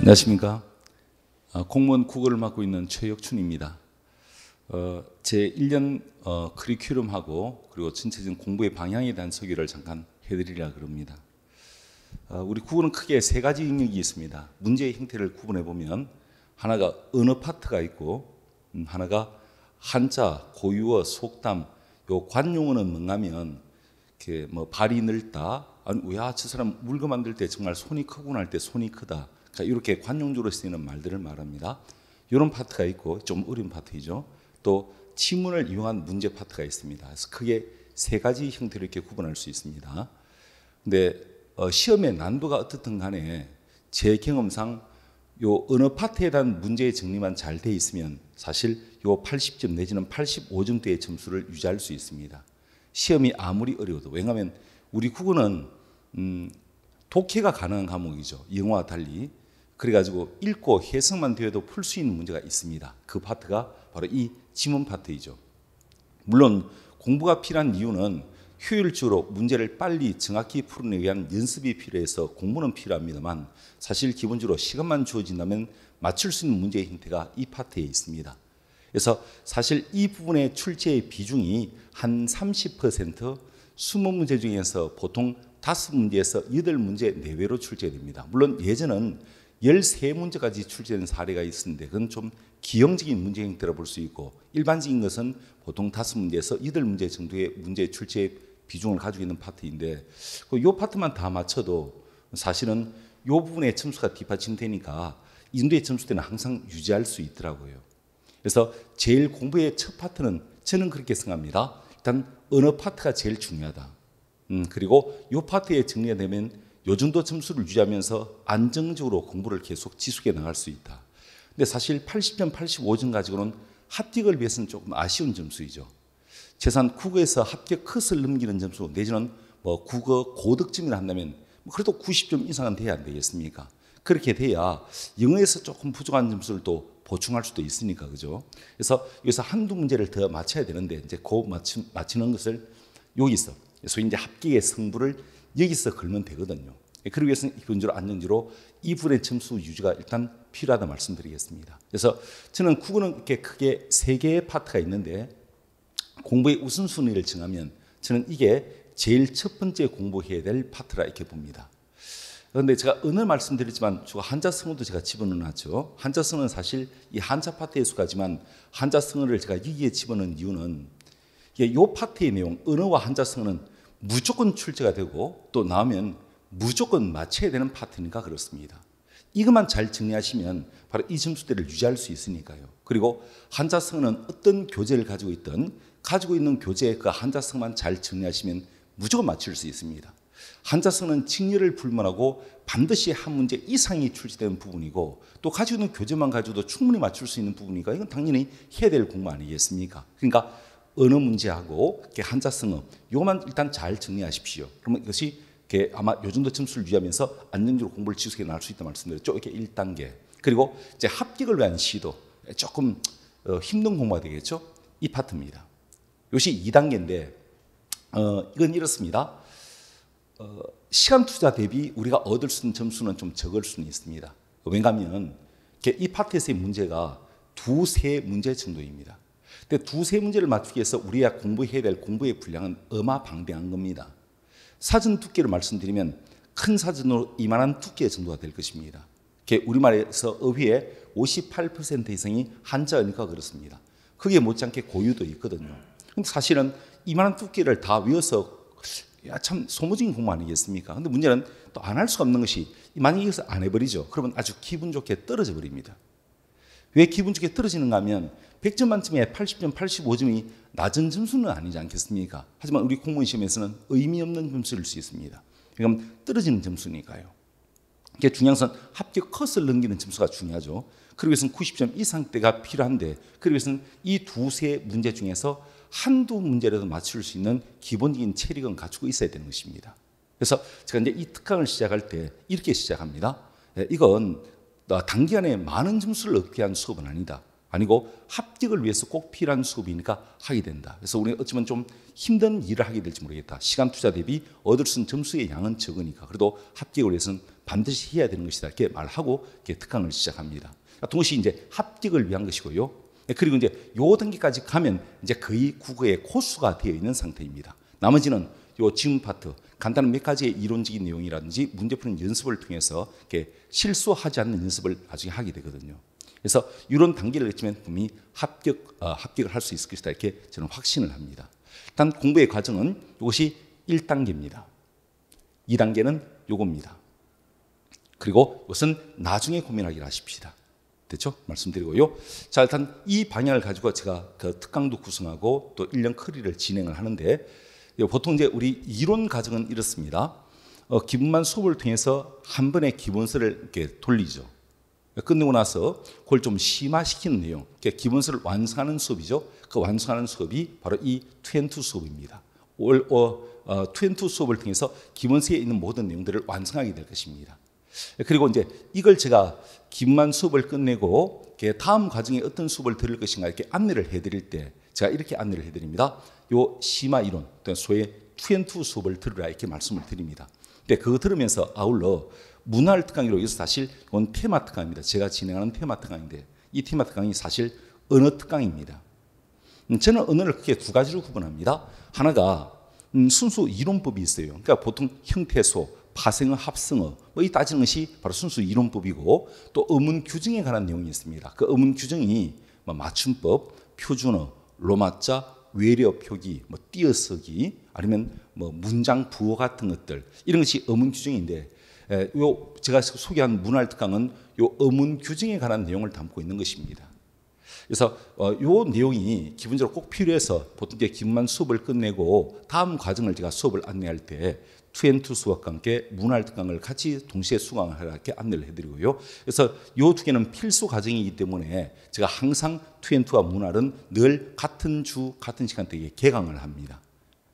안녕하십니까. 어, 공무원 국어를 맡고 있는 최혁춘입니다. 어, 제 1년 어, 커리큘럼하고 그리고 전체적인 공부의 방향에 대한 소개를 잠깐 해드리려 그럽니다. 어, 우리 국어는 크게 세 가지 영역이 있습니다. 문제의 형태를 구분해 보면 하나가 언어 파트가 있고 음, 하나가 한자, 고유어, 속담, 요 관용어는 뭔가면 이렇게 뭐 발이 넓다, 아니 야저 사람 물건 만들 때 정말 손이 크구나 할 때 손이 크다. 자, 이렇게 관용적으로 쓰이는 말들을 말합니다. 이런 파트가 있고 좀 어려운 파트이죠. 또 지문을 이용한 문제 파트가 있습니다. 그래서 크게 세 가지 형태로 이렇게 구분할 수 있습니다. 근데 어, 시험의 난도가 어떻든 간에 제 경험상 요 어느 파트에 대한 문제의 정리만 잘 돼 있으면 사실 요 80점 내지는 85점대의 점수를 유지할 수 있습니다. 시험이 아무리 어려워도 왜냐하면 우리 국어는 음, 독해가 가능한 과목이죠. 영어와 달리 그래가지고 읽고 해석만 되어도 풀 수 있는 문제가 있습니다. 그 파트가 바로 이 지문 파트이죠. 물론 공부가 필요한 이유는 효율적으로 문제를 빨리 정확히 풀어 위한 연습이 필요해서 공부는 필요합니다만 사실 기본적으로 시간만 주어진다면 맞출 수 있는 문제의 힌트가 이 파트에 있습니다. 그래서 사실 이 부분의 출제의 비중이 한 30% 20문제 중에서 보통 5문제에서 8문제 내외로 출제됩니다. 물론 예전은 13문제까지 출제된 사례가 있는데 그건 좀 기형적인 문제 형태라 볼수 있고 일반적인 것은 보통 5문제에서 8문제 정도의 문제 출제 비중을 가지고 있는 파트인데 이 그 파트만 다 맞춰도 사실은 이 부분의 점수가 뒷받침되니까 이 정도의 점수대는 항상 유지할 수 있더라고요. 그래서 제일 공부의 첫 파트는 저는 그렇게 생각합니다. 일단 어느 파트가 제일 중요하다. 음, 그리고 이 파트에 정리가 되면 요 정도 점수를 유지하면서 안정적으로 공부를 계속 지속해 나갈 수 있다. 근데 사실 80점, 85점 가지고는 합격을 위해서는 조금 아쉬운 점수이죠. 재산 국어에서 합격 컷을 넘기는 점수 내지는 뭐 국어 고득점이라 한다면 뭐 그래도 90점 이상은 돼야 안 되겠습니까? 그렇게 돼야 영어에서 조금 부족한 점수를 또 보충할 수도 있으니까 그죠? 그래서 여기서 한두 문제를 더 맞춰야 되는데 이제 그 맞추, 맞추는 것을 여기서 소위 이제 합격의 승부를 여기서 걸면 되거든요. 그러기 위해서는 기본적으로 안정지로 이분의 점수 유지가 일단 필요하다 말씀드리겠습니다. 그래서 저는 국어는 이렇게 크게 세 개의 파트가 있는데 공부의 우선순위를 정하면 저는 이게 제일 첫 번째 공부해야 될 파트라 이렇게 봅니다. 그런데 제가 오늘 말씀드리지만 주로 한자성어도 제가 집어넣어놨죠. 한자성어는 사실 이 한자 파트의 수가지만 한자성어를 제가 여기에 집어넣은 이유는 이 파트의 내용, 언어와 한자성어는 무조건 출제가 되고 또 나오면 무조건 맞춰야 되는 파트니까 그렇습니다. 이것만 잘 정리하시면 바로 이 점수대를 유지할 수 있으니까요. 그리고 한자성은 어떤 교재를 가지고 있든 가지고 있는 교재의 그 한자성만 잘 정리하시면 무조건 맞출 수 있습니다. 한자성은 직렬을 불문하고 반드시 한 문제 이상이 출제되는 부분이고 또 가지고 있는 교재만 가지고도 충분히 맞출 수 있는 부분이니까 이건 당연히 해야 될 공부 아니겠습니까? 그러니까 언어 문제하고 한자성어 이것만 일단 잘 정리하십시오. 그러면 이것이 아마 요 정도쯤 수를 유지하면서 안정적으로 공부를 지속해 나갈 수 있다 말씀드렸죠. 이게 1단계. 그리고 이제 합격을 위한 시도 조금 어, 힘든 공부가 되겠죠. 이 파트입니다. 이것이 2단계인데 어, 이건 이렇습니다. 어, 시간 투자 대비 우리가 얻을 수 있는 점수는 좀 적을 수는 있습니다. 왜냐하면 이 파트에서의 문제가 두세 문제 정도입니다. 근데 두세 문제를 맞추기 위해서 우리가 공부해야 될 공부의 분량은 어마방대한 겁니다. 사전 두께를 말씀드리면 큰 사전으로 이만한 두께 정도가 될 것입니다. 우리말에서 어휘의 58% 이상이 한자니까 그렇습니다. 그게 못지않게 고유도 있거든요. 근데 사실은 이만한 두께를 다 외워서 야, 참 소모적인 공부 아니겠습니까? 근데 문제는 또 안 할 수 없는 것이 만약에 이것을 안 해버리죠. 그러면 아주 기분 좋게 떨어져 버립니다. 왜 기분 좋게 떨어지는가 하면 100점 만점에 80점, 85점이 낮은 점수는 아니지 않겠습니까? 하지만 우리 공무원 시험에서는 의미 없는 점수일 수 있습니다. 그러 그러니까 떨어지는 점수니까요. 이게 중요한 건 합격 컷을 넘기는 점수가 중요하죠. 그러기 위해서는 90점 이상대가 필요한데 그러기 위해서는 이 두세 문제 중에서 한두 문제라도 맞출 수 있는 기본적인 체력은 갖추고 있어야 되는 것입니다. 그래서 제가 이제 이 특강을 시작할 때 이렇게 시작합니다. 예, 이건 단기간에 많은 점수를 얻게 한 수업은 아니다. 아니고 합격을 위해서 꼭 필요한 수업이니까 하게 된다. 그래서 우리는 어쩌면 좀 힘든 일을 하게 될지 모르겠다. 시간 투자 대비 얻을 수 있는 점수의 양은 적으니까 그래도 합격을 위해서는 반드시 해야 되는 것이다. 이렇게 말하고 이렇게 특강을 시작합니다. 그러니까 동시에 이제 합격을 위한 것이고요. 네, 그리고 이제 요 단계까지 가면 이제 거의 국어의 코스가 되어 있는 상태입니다. 나머지는 요지금 파트 간단한 몇 가지의 이론적인 내용이라든지 문제 푸는 연습을 통해서 이렇게 실수하지 않는 연습을 나중에 하게 되거든요. 그래서 이런 단계를 했지만 분명히 합격 어, 합격을 할 수 있을 것이다 이렇게 저는 확신을 합니다. 일단 공부의 과정은 이것이 1단계입니다. 2단계는 요겁니다. 그리고 이것은 나중에 고민하기를 하십시다. 됐죠? 말씀드리고요. 자, 일단 이 방향을 가지고 제가 그 특강도 구성하고 또 1년 커리를 진행을 하는데 예, 보통 이제 우리 이론 과정은 이렇습니다. 어, 기본만 수업을 통해서 한 번에 기본서를 이렇게 돌리죠. 예, 끝내고 나서 그걸 좀 심화시키는 내용, 그러니까 기본서를 완성하는 수업이죠. 그 완성하는 수업이 바로 이 트웬투 수업입니다. 올, 어, 어 트웬투 수업을 통해서 기본서에 있는 모든 내용들을 완성하게 될 것입니다. 예, 그리고 이제 이걸 제가 기만 수업을 끝내고 다음 과정에 어떤 수업을 들을 것인가 이렇게 안내를 해드릴 때 제가 이렇게 안내를 해드립니다. 요 심화 이론, 소위 투앤투 수업을 들으라 이렇게 말씀을 드립니다. 근데 그거 들으면서 아울러 문화를 특강으로 여기서 사실 이건 테마 특강입니다. 제가 진행하는 테마 특강인데 이 테마 특강이 사실 언어 특강입니다. 음, 저는 언어를 크게 두 가지로 구분합니다. 하나가 음, 순수 이론법이 있어요. 그러니까 보통 형태소, 파생어, 합성어 뭐이 따지는 것이 바로 순수 이론법이고 또 의문 규정에 관한 내용이 있습니다. 그 의문 규정이 뭐 맞춤법, 표준어, 로마자, 외려 표기, 뭐 띄어쓰기 아니면 뭐 문장 부호 같은 것들 이런 것이 의문 규정인데 에, 요 제가 소개한 문활 특강은 요 의문 규정에 관한 내용을 담고 있는 것입니다. 그래서 어, 요 내용이 기본적으로 꼭 필요해서 보통 이제 긴만 수업을 끝내고 다음 과정을 제가 수업을 안내할 때 투엔투 수업과 함께 문화특강을 같이 동시에 수강하라 이렇게 안내를 해드리고요. 그래서 요 두 개는 필수 과정이기 때문에 제가 항상 투엔투와 문화는 늘 같은 주 같은 시간대에 개강을 합니다.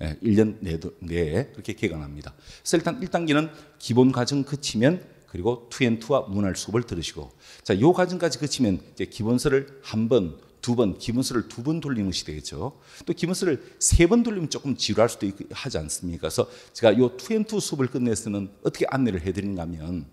1년 예, 내에 그렇게 개강합니다. 그래서 일단 1단계는 기본 과정 그치면 그리고 투엔투와 문화 수업을 들으시고 자, 요 과정까지 그치면 이제 기본서를 한 번, 두 번, 기분서를두 번 돌리는 것이 되겠죠. 또기분서를세 번 돌리면 조금 지루할 수도 있, 하지 않습니까? 그래서 제가 요 투앤투 수업을 끝내서는 어떻게 안내를 해드리는가 하면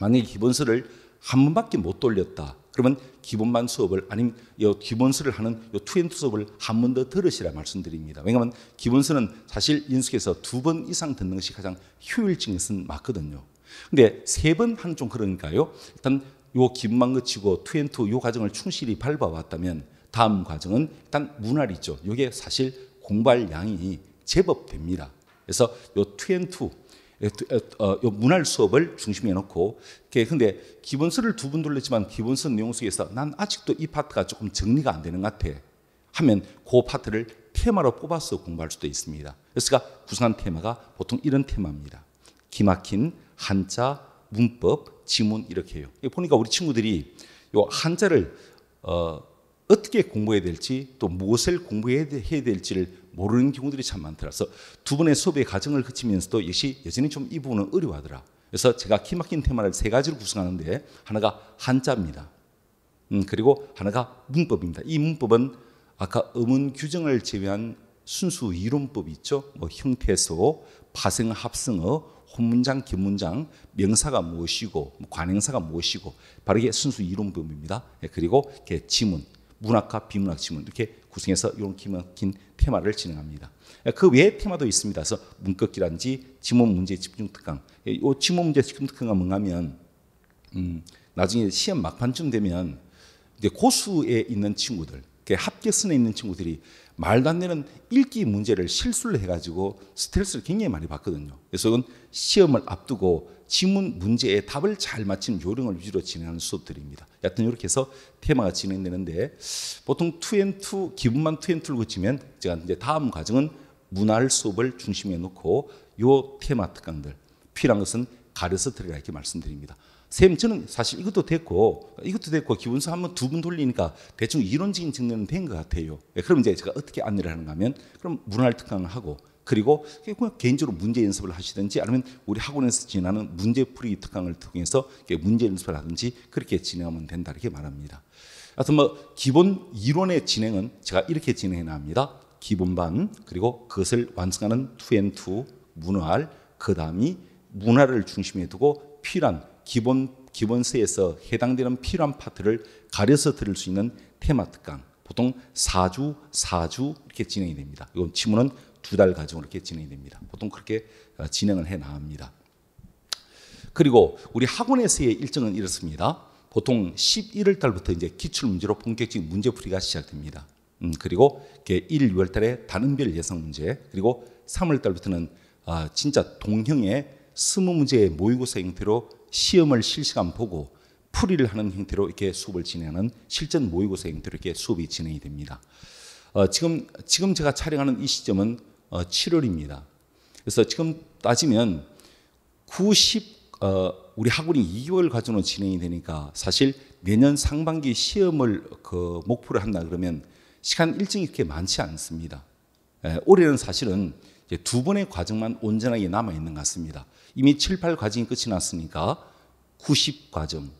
만약에 기본서를한 번밖에 못 돌렸다. 그러면 기본만 수업을 아니면 요기본서를 하는 요 투앤투 수업을 한 번 더 들으시라 말씀드립니다. 왜냐하면 기본서는 사실 인숙에서두 번 이상 듣는 것이 가장 효율적인 것은 맞거든요. 근데 세번 하는 좀 그러니까요. 일단 요 김만 그 치고 투앤투 요 과정을 충실히 밟아왔다면 다음 과정은 일단 문화리죠. 요게 사실 공부 양이 제법 됩니다. 그래서 요 투앤투 어, 문할 수업을 중심에 놓고 근데 기본서를 두번 돌렸지만 기본서 내용 속에서 난 아직도 이 파트가 조금 정리가 안 되는 것 같아 하면 그 파트를 테마로 뽑아서 공부할 수도 있습니다 그래서 구성한 테마가 보통 이런 테마입니다 기막힌 한자 문법, 지문 이렇게 해요. 보니까 우리 친구들이 요 한자를 어, 어떻게 공부해야 될지 또 무엇을 공부해야 될지를 모르는 경우들이 참 많더라서 두 번의 수업의 과정을 거치면서도 역시 여전히 좀 이 부분은 어려워하더라. 그래서 제가 키막힌 테마를 세 가지로 구성하는데 하나가 한자입니다. 음, 그리고 하나가 문법입니다. 이 문법은 아까 음운 규정을 제외한 순수 이론법이 있죠. 뭐 형태소, 파생 합성어, 혼문장, 기문장, 명사가 무엇이고 뭐 관행사가 무엇이고 바로 이게 순수 이론법입니다. 예, 그리고 이렇게 지문, 문학과 비문학 지문 이렇게 구성해서 이런 기막힌 테마를 진행합니다. 예, 그 외의 테마도 있습니다. 그래서 문극기란지 지문 문제 집중 특강. 이 예, 지문 문제 집중 특강은 뭔가면 음, 나중에 시험 막판쯤 되면 이제 고수에 있는 친구들, 합격선에 있는 친구들이 말도 안 되는 읽기 문제를 실수를 해가지고 스트레스를 굉장히 많이 받거든요. 그래서 그건 시험을 앞두고 지문 문제에 답을 잘맞춘 요령을 위주로 진행하는 수업들입니다. 여튼 이렇게 해서 테마가 진행되는데 보통 투앤투 기분만 투앤투를 거치면 제가 이제 다음 과정은 문화를 수업을 중심에 놓고 요 테마 특강들 필요한 것은 가려서 들으라 이렇게 말씀드립니다. 샘, 저는 사실 이것도 됐고 이것도 됐고 기본서 한 번 두 분 돌리니까 대충 이론적인 증명은 된 것 같아요. 예, 그럼 이제 제가 어떻게 안내를 하는가 하면 그럼 문화를 특강을 하고 그리고 그냥 뭐 개인적으로 문제 연습을 하시든지 아니면 우리 학원에서 진행하는 문제풀이 특강을 통해서 문제 연습을 하든지 그렇게 진행하면 된다 이렇게 말합니다. 하여튼 뭐 기본 이론의 진행은 제가 이렇게 진행해 납니다. 기본반 그리고 그것을 완성하는 투앤투 문화알 그 다음이 문화를 중심에 두고 필요한 기본 기본세에서 해당되는 필요한 파트를 가려서 들을 수 있는 테마 특강 보통 4주 4주 이렇게 진행이 됩니다. 이건 치문은 두달가지 이렇게 진행이 됩니다. 보통 그렇게 어, 진행을 해 나갑니다. 그리고 우리 학원에서의 일정은 이렇습니다. 보통 11월 달부터 이제 기출 문제로 본격적인 문제풀이가 시작됩니다. 음, 그리고 1, 2월 달에 단원별 예상 문제, 그리고 3월 달부터는 아, 진짜 동형의 스무 문제의 모의고사 형태로 시험을 실시간 보고 풀이를 하는 형태로 이렇게 수업을 진행하는 실전 모의고사 형태로 이렇게 수업이 진행이 됩니다. 어, 지금 지금 제가 촬영하는 이 시점은 어, 7월입니다. 그래서 지금 따지면 90 어, 우리 학원이 2개월 가지고 진행이 되니까 사실 내년 상반기 시험을 그 목표로 한다 그러면 시간 일정이 그렇게 많지 않습니다. 에, 예, 올해는 사실은 이제 두 번의 과정만 온전하게 남아 있는 것 같습니다. 이미 7, 8 과정이 끝이 났으니까 90 과정,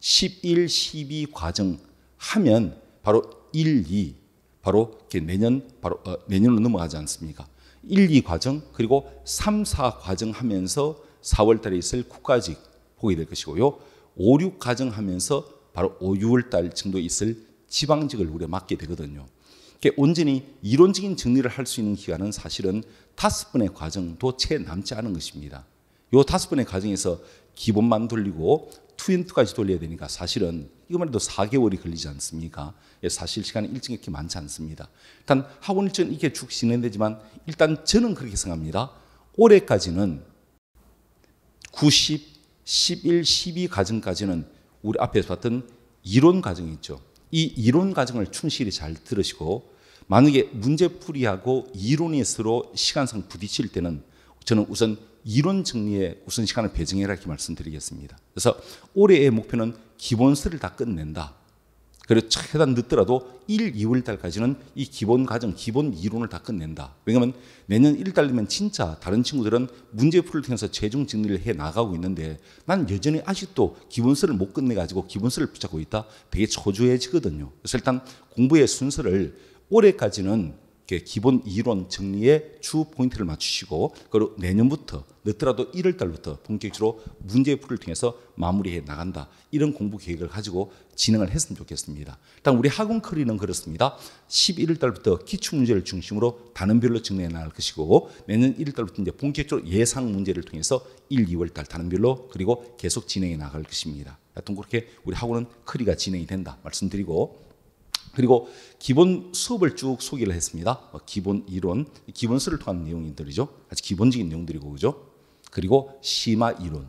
11, 12 과정 하면 바로 1, 2 바로 내년 바로 어, 내년으로 넘어가지 않습니까? 1, 2 과정 그리고 3, 4 과정 하면서 4월 달에 있을 국가직 보게 될 것이고요. 5, 6 과정 하면서 바로 5, 6월 달 정도 있을 지방직을 우리가 맡게 되거든요. 온전히 이론적인 정리를 할 수 있는 기간은 사실은 다섯 번의 과정도 채 남지 않은 것입니다. 요 다섯 번의 과정에서 기본만 돌리고 투인투까지 돌려야 되니까 사실은 이것만 해도 4개월이 걸리지 않습니까? 예, 사실 시간이 일정 이 많지 않습니다. 일단 학원 일정 이게 쭉 진행되지만 일단 저는 그렇게 생각합니다. 올해까지는 90, 11, 12 과정까지는 우리 앞에서 봤던 이론 과정이 있죠. 이 이론 과정을 충실히 잘 들으시고 만약에 문제풀이하고 이론이 서로 시간상 부딪힐 때는 저는 우선 이론 정리에 우선 시간을 배정해라 이렇게 말씀드리겠습니다. 그래서 올해의 목표는 기본서를 다 끝낸다. 그래서 최단 늦더라도 1, 2월 달까지는 이 기본 과정, 기본 이론을 다 끝낸다. 왜냐하면 내년 1달 되면 진짜 다른 친구들은 문제풀을 통해서 최종 진리를 해 나가고 있는데 난 여전히 아직도 기본서를 못 끝내가지고 기본서를 붙잡고 있다. 되게 초조해지거든요. 그래서 일단 공부의 순서를 올해까지는 기본 이론 정리의 주 포인트를 맞추시고 그리고 내년부터 늦더라도 1월 달부터 본격적으로 문제 풀이를 통해서 마무리해 나간다. 이런 공부 계획을 가지고 진행을 했으면 좋겠습니다. 일단 우리 학원 커리는 그렇습니다. 11월 달부터 기출 문제를 중심으로 단원별로 정리해 나갈 것이고 내년 1월 달부터 이제 본격적으로 예상 문제를 통해서 1, 2월 달 단원별로 그리고 계속 진행해 나갈 것입니다. 하여튼 그렇게 우리 학원은 커리가 진행이 된다 말씀드리고 그리고 기본 수업을 쭉 소개를 했습니다. 어, 기본 이론, 기본 수를 통한 내용들이죠. 아주 기본적인 내용들이고 그죠. 그리고 심화 이론.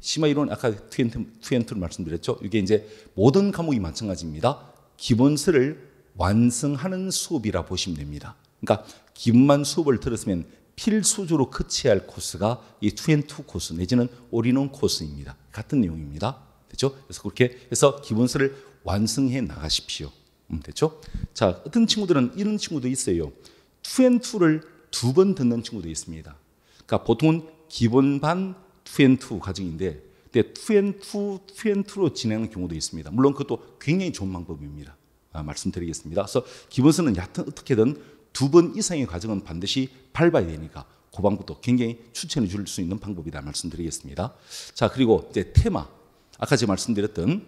심화 이론 아까 투엔트로 말씀드렸죠. 이게 이제 모든 과목이 마찬가지입니다. 기본서를 완성하는 수업이라 보시면 됩니다. 그러니까 기본만 수업을 들었으면 필수적으로 끝이할 코스가 이 투엔투 코스 내지는 올인원 코스입니다. 같은 내용입니다. 그렇죠? 그래서 그렇게 해서 기본서를 완성해 나가십시오. 됐죠? 자, 어떤 친구들은 이런 친구도 있어요. 2앤투를두 번 듣는 친구도 있습니다. 그러니까 보통은 기본 반2앤투 과정인데 근데 2&2, 투2로 진행하는 경우도 있습니다. 물론 그것도 굉장히 좋은 방법입니다. 아, 말씀드리겠습니다. 그래서 기본서는 여하 어떻게든 두 번 이상의 과정은 반드시 밟아야 되니까 그 방법도 굉장히 추천해 줄 수 있는 방법이다 말씀드리겠습니다. 자, 그리고 이제 테마. 아까 제가 말씀드렸던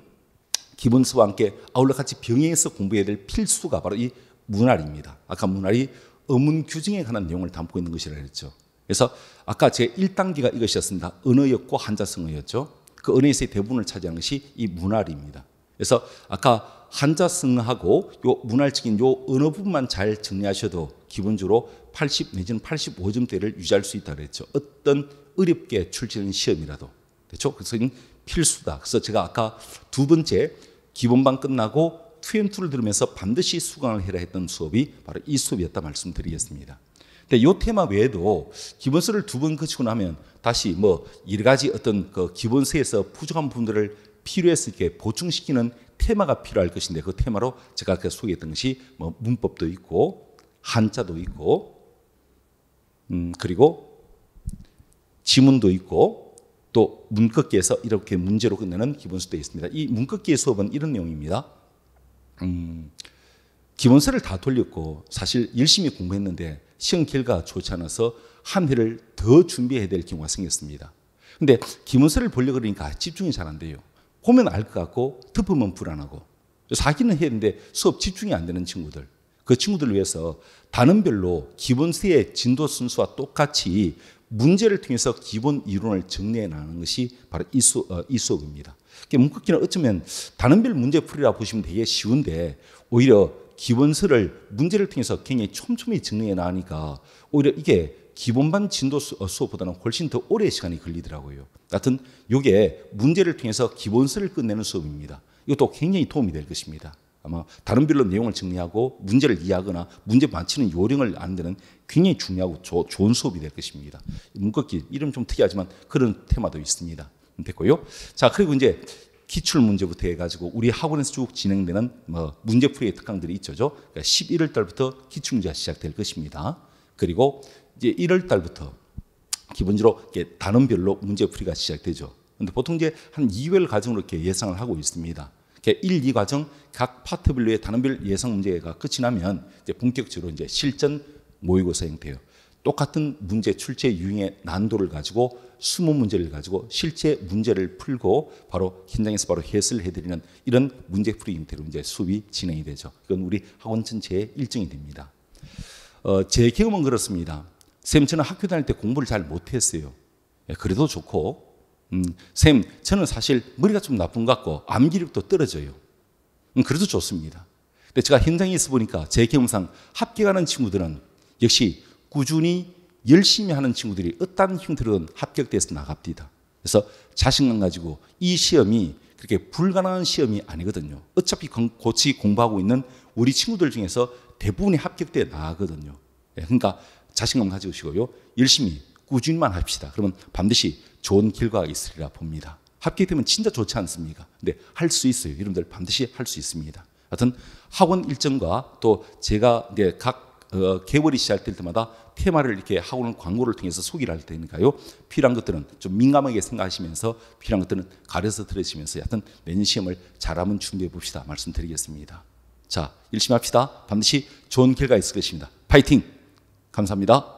기본서와 함께 아울러 같이 병행해서 공부해야 될 필수가 바로 이 문할입니다. 아까 문할이 의문 규정에 관한 내용을 담고 있는 것이라 했죠. 그래서 아까 제 1단계가 이것이었습니다. 언어였고 한자성어였죠. 그 언어에서의 대부분을 차지한 것이 이 문할입니다. 그래서 아까 한자성하고 요 문할적인 요 언어 부분만 잘 정리하셔도 기본적으로 80 내지는 85점대를 유지할 수 있다 그랬죠. 어떤 어렵게 출제된 시험이라도. 그렇죠? 그래서 필수다. 그래서 제가 아까 두 번째 기본반 끝나고 투앤투를 들으면서 반드시 수강을 해라 했던 수업이 바로 이 수업이었다 말씀드리겠습니다. 근데 요 테마 외에도 기본서를 두 번 거치고 나면 다시 뭐 여러 가지 어떤 그 기본서에서 부족한 부분들을 필요했을 때 보충시키는 테마가 필요할 것인데 그 테마로 제가 아까 소개했던 것이 뭐 문법도 있고 한자도 있고 음 그리고 지문도 있고 또 문꺾기에서 이렇게 문제로 끝내는 기본수도 있습니다. 이 문꺾기의 수업은 이런 내용입니다. 음, 기본서를 다 돌렸고 사실 열심히 공부했는데 시험 결과 좋지 않아서 한 회를 더 준비해야 될 경우가 생겼습니다. 근데 기본서를 보려 그러니까 집중이 잘 안 돼요. 보면 알 것 같고 덮으면 불안하고 사기는 했는데 수업 집중이 안 되는 친구들 그 친구들을 위해서 단원별로 기본세의 진도 순서와 똑같이 문제를 통해서 기본 이론을 정리해 나가는 것이 바로 이, 수, 어, 이 수업입니다. 그러니까 문극기는 어쩌면 단원별 문제풀이라 보시면 되게 쉬운데 오히려 기본서를 문제를 통해서 굉장히 촘촘히 정리해 나가니까 오히려 이게 기본반 진도 어, 수업보다는 훨씬 더 오래 시간이 걸리더라고요. 하여튼 이게 문제를 통해서 기본서를 끝내는 수업입니다. 이것도 굉장히 도움이 될 것입니다. 아마 다른 별로 내용을 정리하고 문제를 이해하거나 문제 맞히는 요령을 안는는 굉장히 중요하고 조, 좋은 수업이 될 것입니다. 문꺾기 이름 좀 특이하지만 그런 테마도 있습니다. 됐고요. 자 그리고 이제 기출 문제부터 해가지고 우리 학원에서 쭉 진행되는 뭐 문제풀이의 특강들이 있죠. 그러니까 11월 달부터 기출 문제가 시작될 것입니다. 그리고 이제 1월 달부터 기본적으로 단원별로 문제풀이가 시작되죠. 근데 보통 이제 한 2회를 정으로 이렇게 예상을 하고 있습니다. 개 1, 2과정 각 파트별로의 단원별 예상 문제가 끝이 나면 이제 본격적으로 이제 실전 모의고사 형태예요. 똑같은 문제 출제 유형의 난도를 가지고 20문제를 가지고 실제 문제를 풀고 바로 현장에서 바로 해설을 해드리는 이런 문제풀이 형태로 이제 수업이 진행이 되죠. 이건 우리 학원 전체의 일정이 됩니다. 어, 제 경험은 그렇습니다. 쌤 저는 학교 다닐 때 공부를 잘 못했어요. 예, 그래도 좋고 음, 쌤, 저는 사실 머리가 좀 나쁜 것 같고 암기력도 떨어져요. 음, 그래도 좋습니다. 근데 제가 현장에 있어 보니까 제 경험상 합격하는 친구들은 역시 꾸준히 열심히 하는 친구들이 어떤 형태로든 합격돼서 나갑니다. 그래서 자신감 가지고 이 시험이 그렇게 불가능한 시험이 아니거든요. 어차피 고치 공부하고 있는 우리 친구들 중에서 대부분이 합격돼 나가거든요. 예, 그러니까 자신감 가지시고요. 열심히 꾸준히만 합시다. 그러면 반드시 좋은 결과가 있으리라 봅니다. 합격되면 진짜 좋지 않습니까? 근데 할수 있어요. 여러분들 반드시 할 수 있습니다. 하여튼 학원 일정과 또 제가 이제 각 어, 개월이 시작될 때마다 테마를 이렇게 학원 광고를 통해서 소개를 할 테니까요. 필요한 것들은 좀 민감하게 생각하시면서 필요한 것들은 가려서 들으시면서 하여튼 내년 시험을 잘하면 준비해 봅시다. 말씀드리겠습니다. 자, 열심히 합시다. 반드시 좋은 결과 있을 것입니다. 파이팅! 감사합니다.